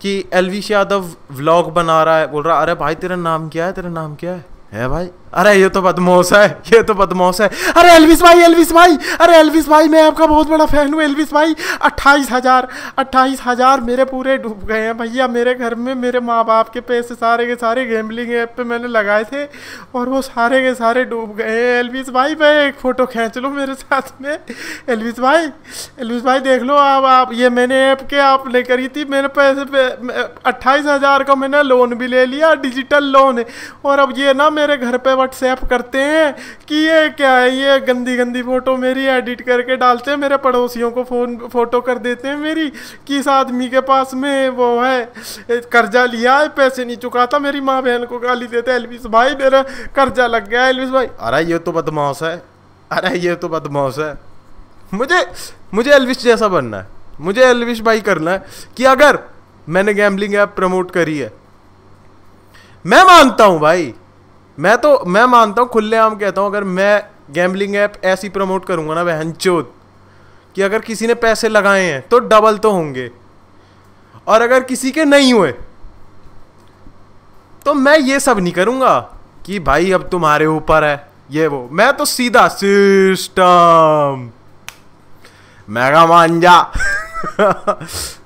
कि एलविश यादव व्लॉग बना रहा है बोल रहा अरे भाई तेरा नाम क्या है तेरा नाम क्या है है भाई अरे ये तो बदमाश है ये तो बदमाश है अरे एलविस भाई एलविस भाई अरे एलविस भाई मैं आपका बहुत बड़ा फैन हूँ एलविस भाई अट्ठाईस हज़ार अट्ठाईस हज़ार मेरे पूरे डूब गए हैं भैया मेरे घर में मेरे माँ बाप के पैसे सारे के सारे गैम्बलिंग ऐप पे मैंने लगाए थे और वो सारे के सारे डूब गए हैं एलविस भाई मैं एक फ़ोटो खींच लो मेरे साथ में एलविस भाई एलविस भाई देख लो आप आप ये मैंने ऐप के आप ले करी थी मेरे पैसे अट्ठाईस हज़ार का मैंने लोन भी ले लिया डिजिटल लोन और अब ये ना मैं मेरे घर पे व्हाट्सएप करते हैं कि ये क्या है ये गंदी गंदी फ़ोटो मेरी एडिट करके डालते हैं मेरे पड़ोसियों को फ़ोन फ़ोटो कर देते हैं मेरी किस आदमी के पास में वो है कर्जा लिया है पैसे नहीं चुकाता मेरी माँ बहन को गाली देते एलविस भाई मेरा कर्जा लग गया एलविस भाई अरे ये तो बदमाश है अरे ये तो बदमाश है मुझे मुझे एलविस जैसा बनना है मुझे एलविश भाई करना है कि अगर मैंने गैम्बलिंग ऐप प्रमोट करी है मैं मानता हूं भाई मैं तो मैं मानता हूँ खुलेआम कहता हूँ अगर मैं गैम्बलिंग ऐप ऐसी प्रमोट करूँगा ना बहन चोत कि अगर किसी ने पैसे लगाए हैं तो डबल तो होंगे और अगर किसी के नहीं हुए तो मैं ये सब नहीं करूँगा कि भाई अब तुम्हारे ऊपर है ये वो मैं तो सीधा सिस्टम मैगा मान जा